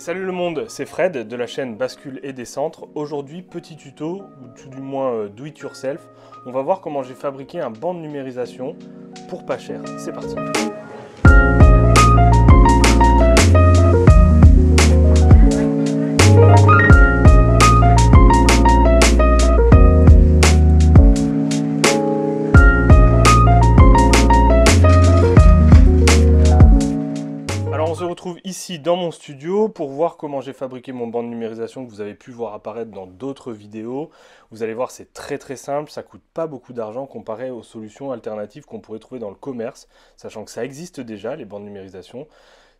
salut le monde, c'est Fred de la chaîne Bascule et des Centres. Aujourd'hui, petit tuto, ou tout du moins euh, do it yourself. On va voir comment j'ai fabriqué un banc de numérisation pour pas cher. C'est parti. ici dans mon studio pour voir comment j'ai fabriqué mon banc de numérisation que vous avez pu voir apparaître dans d'autres vidéos. Vous allez voir, c'est très très simple, ça coûte pas beaucoup d'argent comparé aux solutions alternatives qu'on pourrait trouver dans le commerce, sachant que ça existe déjà, les bancs de numérisation.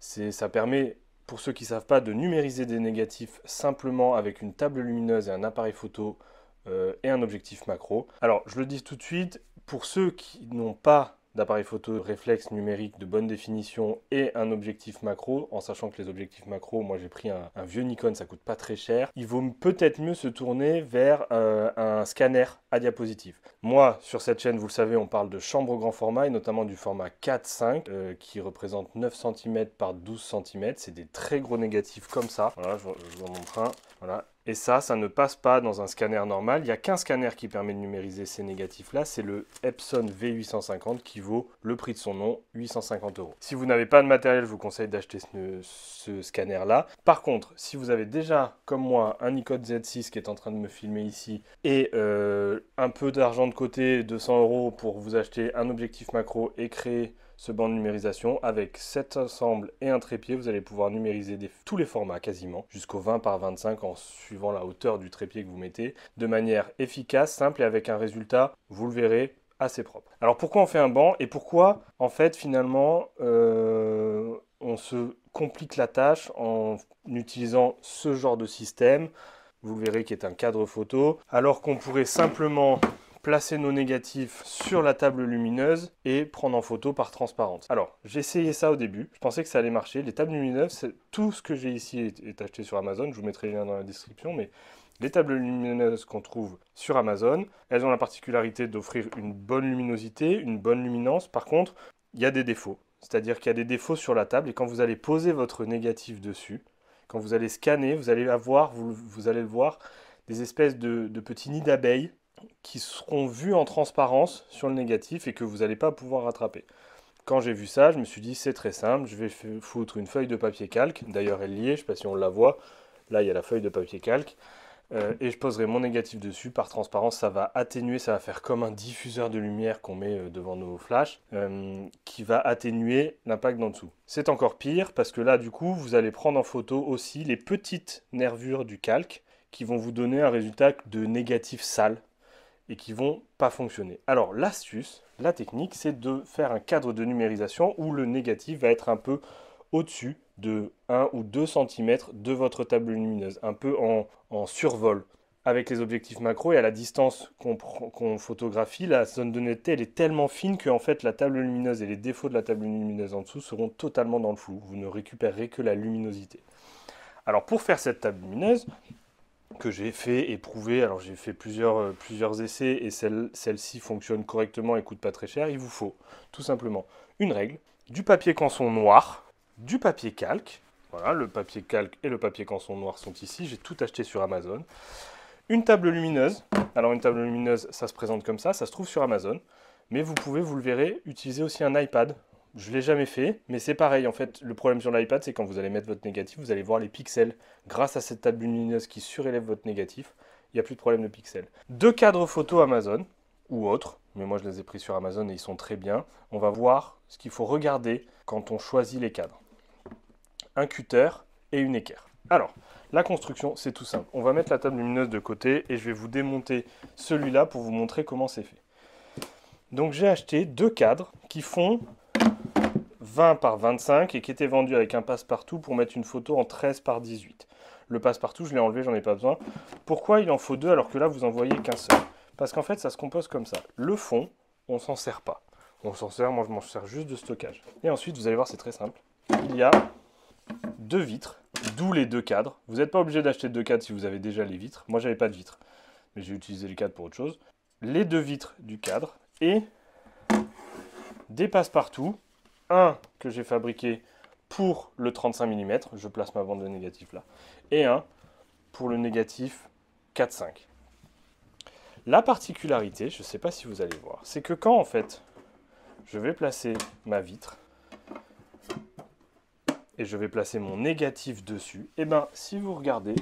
Ça permet pour ceux qui savent pas, de numériser des négatifs simplement avec une table lumineuse et un appareil photo euh, et un objectif macro. Alors, je le dis tout de suite, pour ceux qui n'ont pas d'appareils photo réflexe numérique de bonne définition et un objectif macro, en sachant que les objectifs macro, moi j'ai pris un, vieux Nikon, ça coûte pas très cher, il vaut peut-être mieux se tourner vers euh, un scanner à diapositive. Moi, sur cette chaîne, vous le savez, on parle de chambre grand format et notamment du format 4-5 euh, qui représente 9 cm par 12 cm. C'est des très gros négatifs comme ça. Voilà, je, je vous en montre un. Voilà, et ça, ça ne passe pas dans un scanner normal. Il n'y a qu'un scanner qui permet de numériser ces négatifs-là. C'est le Epson V850 qui vaut le prix de son nom, 850 euros. Si vous n'avez pas de matériel, je vous conseille d'acheter ce, scanner-là. Par contre, si vous avez déjà, comme moi, un Nikon Z6 qui est en train de me filmer ici et euh, un peu d'argent de côté, 200 euros pour vous acheter un objectif macro et créer ce banc de numérisation avec cet ensemble et un trépied, vous allez pouvoir numériser tous les formats quasiment, jusqu'au 20 par 25 en suivant la hauteur du trépied que vous mettez, de manière efficace, simple et avec un résultat, vous le verrez, assez propre. Alors pourquoi on fait un banc et pourquoi en fait finalement euh, on se complique la tâche en utilisant ce genre de système, vous le verrez qui est un cadre photo, alors qu'on pourrait simplement placer nos négatifs sur la table lumineuse et prendre en photo par transparence. Alors, j'ai essayé ça au début, je pensais que ça allait marcher. Les tables lumineuses, tout ce que j'ai ici est acheté sur Amazon, je vous mettrai le lien dans la description, mais les tables lumineuses qu'on trouve sur Amazon, elles ont la particularité d'offrir une bonne luminosité, une bonne luminance. Par contre, il y a des défauts. C'est-à-dire qu'il y a des défauts sur la table et quand vous allez poser votre négatif dessus, quand vous allez scanner, vous allez avoir, vous, allez le voir, des espèces de petits nids d'abeilles qui seront vus en transparence sur le négatif et que vous n'allez pas pouvoir rattraper. Quand j'ai vu ça, je me suis dit c'est très simple, je vais foutre une feuille de papier calque, d'ailleurs elle est liée, je ne sais pas si on la voit, là il y a la feuille de papier calque, euh, et je poserai mon négatif dessus. Par transparence, ça va atténuer, ça va faire comme un diffuseur de lumière qu'on met euh, devant nos flashs, euh, qui va atténuer l'impact d'en dessous. C'est encore pire parce que là, du coup, vous allez prendre en photo aussi les petites nervures du calque qui vont vous donner un résultat de négatif sale, et qui vont pas fonctionner. Alors l'astuce, la technique, c'est de faire un cadre de numérisation où le négatif va être un peu au-dessus de 1 ou 2 cm de votre table lumineuse, un peu en, en survol. Avec les objectifs macro et à la distance qu'on photographie, la zone de netteté elle est tellement fine que en fait la table lumineuse et les défauts de la table lumineuse en dessous seront totalement dans le flou. Vous ne récupérerez que la luminosité. Alors pour faire cette table lumineuse, que j'ai fait éprouver. Alors j'ai fait plusieurs, euh, plusieurs essais et celle, ci fonctionne correctement et coûte pas très cher. Il vous faut tout simplement une règle, du papier canson noir, du papier calque. Voilà, le papier calque et le papier canson noir sont ici. J'ai tout acheté sur Amazon. Une table lumineuse. Alors une table lumineuse, ça se présente comme ça, ça se trouve sur Amazon. Mais vous pouvez, vous le verrez, utiliser aussi un iPad. Je ne l'ai jamais fait, mais c'est pareil. En fait, le problème sur l'iPad, c'est quand vous allez mettre votre négatif, vous allez voir les pixels. Grâce à cette table lumineuse qui surélève votre négatif, il n'y a plus de problème de pixels. Deux cadres photo Amazon ou autres, mais moi je les ai pris sur Amazon et ils sont très bien. On va voir ce qu'il faut regarder quand on choisit les cadres. Un cutter et une équerre. Alors, la construction, c'est tout simple. On va mettre la table lumineuse de côté et je vais vous démonter celui-là pour vous montrer comment c'est fait. Donc j'ai acheté deux cadres qui font 20 par 25 et qui était vendu avec un passe-partout pour mettre une photo en 13 par 18. Le passe-partout, je l'ai enlevé, j'en ai pas besoin. Pourquoi il en faut deux alors que là, vous en voyez qu'un seul Parce qu'en fait, ça se compose comme ça. Le fond, on s'en sert pas. On s'en sert, moi je m'en sers juste de stockage. Et ensuite, vous allez voir, c'est très simple. Il y a deux vitres, d'où les deux cadres. Vous n'êtes pas obligé d'acheter deux cadres si vous avez déjà les vitres. Moi, j'avais pas de vitres, mais j'ai utilisé les cadres pour autre chose. Les deux vitres du cadre et des passe-partout un que j'ai fabriqué pour le 35 mm, je place ma bande de négatif là, et un pour le négatif 4-5. La particularité, je ne sais pas si vous allez voir, c'est que quand en fait je vais placer ma vitre et je vais placer mon négatif dessus, et eh bien si vous regardez,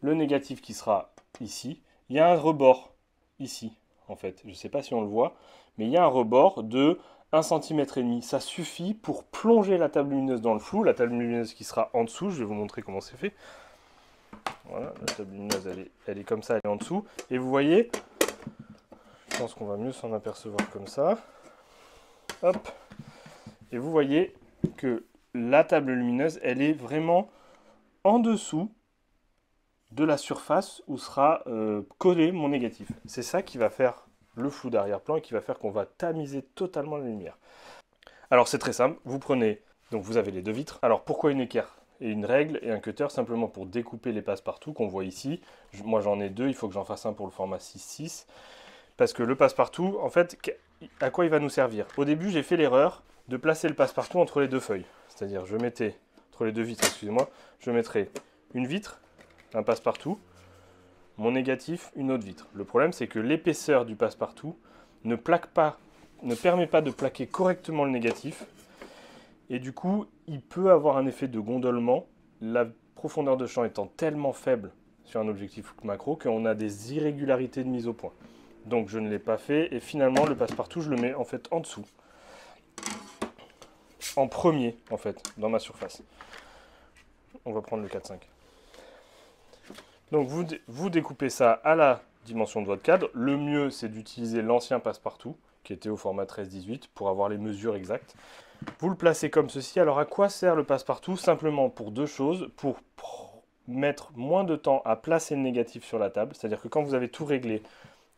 le négatif qui sera ici, il y a un rebord ici en fait. Je ne sais pas si on le voit, mais il y a un rebord de 1 cm et demi, ça suffit pour plonger la table lumineuse dans le flou, la table lumineuse qui sera en dessous, je vais vous montrer comment c'est fait. Voilà, la table lumineuse elle est, comme ça, elle est en dessous, et vous voyez, je pense qu'on va mieux s'en apercevoir comme ça, hop, et vous voyez que la table lumineuse elle est vraiment en dessous de la surface où sera euh, collé mon négatif. C'est ça qui va faire le flou d'arrière-plan et qui va faire qu'on va tamiser totalement la lumière. Alors c'est très simple, vous prenez, donc vous avez les deux vitres. Alors pourquoi une équerre et une règle et un cutter simplement pour découper les passe-partout qu'on voit ici. Moi j'en ai deux, il faut que j'en fasse un pour le format 6-6. Parce que le passe-partout, en fait, à quoi il va nous servir Au début j'ai fait l'erreur de placer le passe-partout entre les deux feuilles. C'est-à-dire je mettais, entre les deux vitres, excusez-moi, je mettrais une vitre, un passe-partout, mon négatif, une autre vitre. Le problème, c'est que l'épaisseur du passe-partout ne permet pas de plaquer correctement le négatif. Et du coup, il peut avoir un effet de gondolement, la profondeur de champ étant tellement faible sur un objectif macro qu'on a des irrégularités de mise au point. Donc je ne l'ai pas fait et finalement le passe-partout je le mets en fait en dessous. En premier en fait dans ma surface. On va prendre le 4-5. Donc vous, découpez ça à la dimension de votre cadre. Le mieux, c'est d'utiliser l'ancien passe-partout, qui était au format 13-18, pour avoir les mesures exactes. Vous le placez comme ceci. Alors à quoi sert le passe-partout Simplement pour deux choses. Pour mettre moins de temps à placer le négatif sur la table, c'est-à-dire que quand vous avez tout réglé,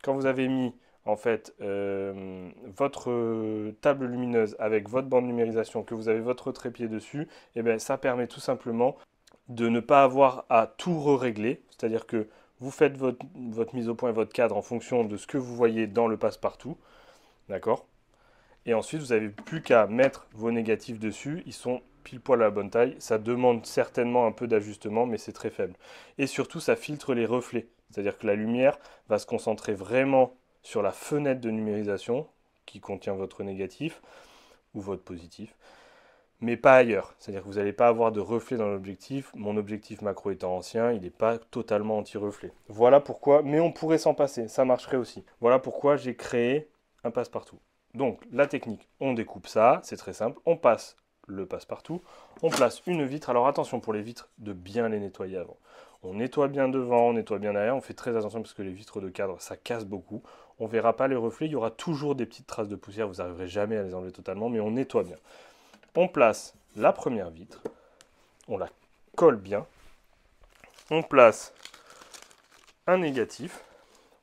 quand vous avez mis en fait euh, votre table lumineuse avec votre bande numérisation, que vous avez votre trépied dessus, eh bien ça permet tout simplement de ne pas avoir à tout re-régler c'est-à-dire que vous faites votre, mise au point et votre cadre en fonction de ce que vous voyez dans le passe-partout. D'accord Et ensuite, vous n'avez plus qu'à mettre vos négatifs dessus. Ils sont pile poil à la bonne taille. Ça demande certainement un peu d'ajustement, mais c'est très faible. Et surtout, ça filtre les reflets. C'est-à-dire que la lumière va se concentrer vraiment sur la fenêtre de numérisation qui contient votre négatif ou votre positif mais pas ailleurs. C'est-à-dire que vous n'allez pas avoir de reflets dans l'objectif. Mon objectif macro étant ancien, il n'est pas totalement anti-reflet. Voilà pourquoi, mais on pourrait s'en passer, ça marcherait aussi. Voilà pourquoi j'ai créé un passe-partout. Donc la technique, on découpe ça, c'est très simple, on passe le passe-partout, on place une vitre. Alors attention pour les vitres, de bien les nettoyer avant. On nettoie bien devant, on nettoie bien derrière, on fait très attention parce que les vitres de cadre, ça casse beaucoup. On ne verra pas les reflets, il y aura toujours des petites traces de poussière, vous n'arriverez jamais à les enlever totalement, mais on nettoie bien. On place la première vitre, on la colle bien, on place un négatif,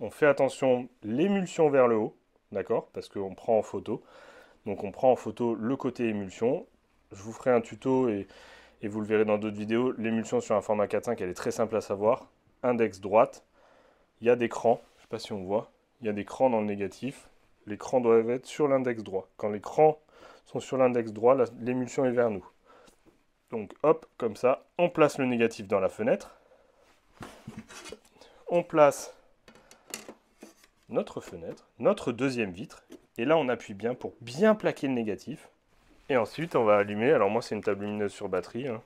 on fait attention l'émulsion vers le haut, d'accord Parce qu'on prend en photo. Donc on prend en photo le côté émulsion. Je vous ferai un tuto et, vous le verrez dans d'autres vidéos. L'émulsion sur un format 4.5, elle est très simple à savoir. Index droite, il y a des crans, je ne sais pas si on voit, il y a des crans dans le négatif. Les crans doivent être sur l'index droit. Quand les crans sont sur l'index droit, l'émulsion est vers nous. Donc hop, comme ça, on place le négatif dans la fenêtre. On place notre fenêtre, notre deuxième vitre. Et là, on appuie bien pour bien plaquer le négatif. Et ensuite, on va allumer. Alors moi, c'est une table lumineuse sur batterie. Hein.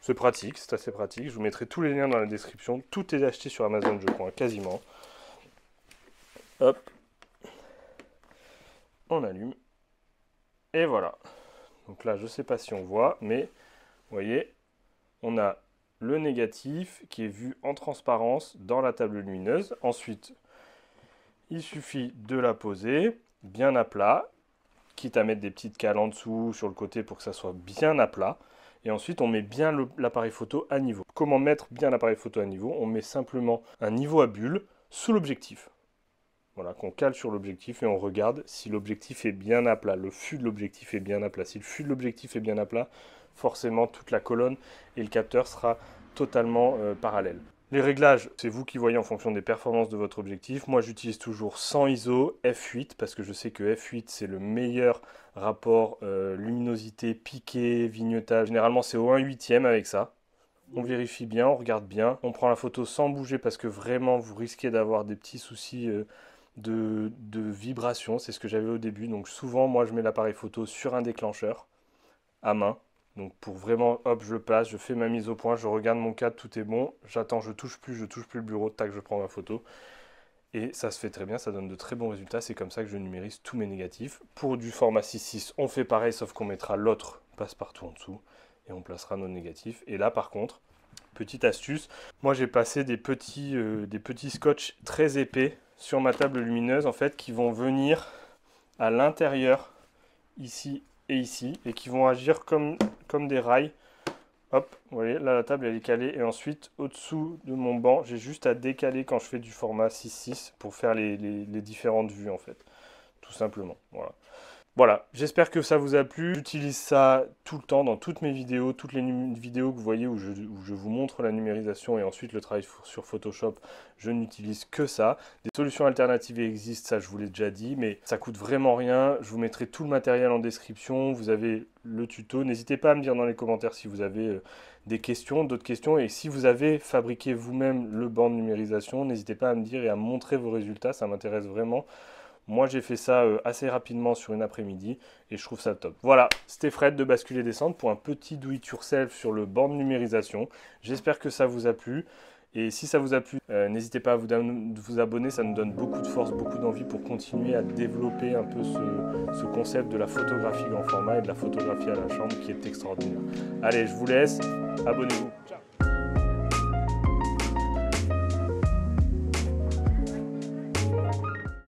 C'est pratique, c'est assez pratique. Je vous mettrai tous les liens dans la description. Tout est acheté sur Amazon, je crois, quasiment. Hop. On allume. Et voilà. Donc là, je ne sais pas si on voit, mais vous voyez, on a le négatif qui est vu en transparence dans la table lumineuse. Ensuite, il suffit de la poser bien à plat, quitte à mettre des petites cales en dessous, sur le côté pour que ça soit bien à plat. Et ensuite, on met bien l'appareil photo à niveau. Comment mettre bien l'appareil photo à niveau On met simplement un niveau à bulle sous l'objectif. Voilà, qu'on cale sur l'objectif et on regarde si l'objectif est bien à plat, le fût de l'objectif est bien à plat. Si le fût de l'objectif est bien à plat, forcément toute la colonne et le capteur sera totalement euh, parallèle. Les réglages, c'est vous qui voyez en fonction des performances de votre objectif. Moi, j'utilise toujours 100 ISO f8 parce que je sais que f8 c'est le meilleur rapport euh, luminosité, piqué, vignettage. Généralement, c'est au 1 huitième avec ça. On vérifie bien, on regarde bien, on prend la photo sans bouger parce que vraiment vous risquez d'avoir des petits soucis euh, de, vibration, c'est ce que j'avais au début. Donc souvent, moi, je mets l'appareil photo sur un déclencheur à main. Donc pour vraiment, hop, je le passe, je fais ma mise au point, je regarde mon cadre, tout est bon, j'attends, je touche plus, je touche plus le bureau, tac, je prends ma photo. Et ça se fait très bien, ça donne de très bons résultats, c'est comme ça que je numérise tous mes négatifs. Pour du format 6x6, on fait pareil, sauf qu'on mettra l'autre passe-partout en dessous, et on placera nos négatifs. Et là par contre, petite astuce, moi j'ai passé des petits, euh, des petits scotch très épais sur ma table lumineuse en fait qui vont venir à l'intérieur ici et ici et qui vont agir comme, comme des rails. Hop, vous voyez, là la table elle est calée et ensuite au-dessous de mon banc, j'ai juste à décaler quand je fais du format 6-6 pour faire les différentes vues en fait, tout simplement. Voilà. Voilà, j'espère que ça vous a plu. J'utilise ça tout le temps dans toutes mes vidéos, toutes les vidéos que vous voyez où je, vous montre la numérisation et ensuite le travail sur Photoshop, je n'utilise que ça. Des solutions alternatives existent, ça je vous l'ai déjà dit, mais ça coûte vraiment rien. Je vous mettrai tout le matériel en description, vous avez le tuto. N'hésitez pas à me dire dans les commentaires si vous avez euh, des questions, d'autres questions, et si vous avez fabriqué vous-même le banc de numérisation, n'hésitez pas à me dire et à montrer vos résultats, ça m'intéresse vraiment. Moi, j'ai fait ça euh, assez rapidement sur une après-midi et je trouve ça top. Voilà, c'était Fred de Basculer descendre pour un petit do it yourself sur le banc de numérisation. J'espère que ça vous a plu. Et si ça vous a plu, euh, n'hésitez pas à vous, abonner, ça nous donne beaucoup de force, beaucoup d'envie pour continuer à développer un peu ce concept de la photographie grand format et de la photographie à la chambre qui est extraordinaire. Allez, je vous laisse, abonnez-vous.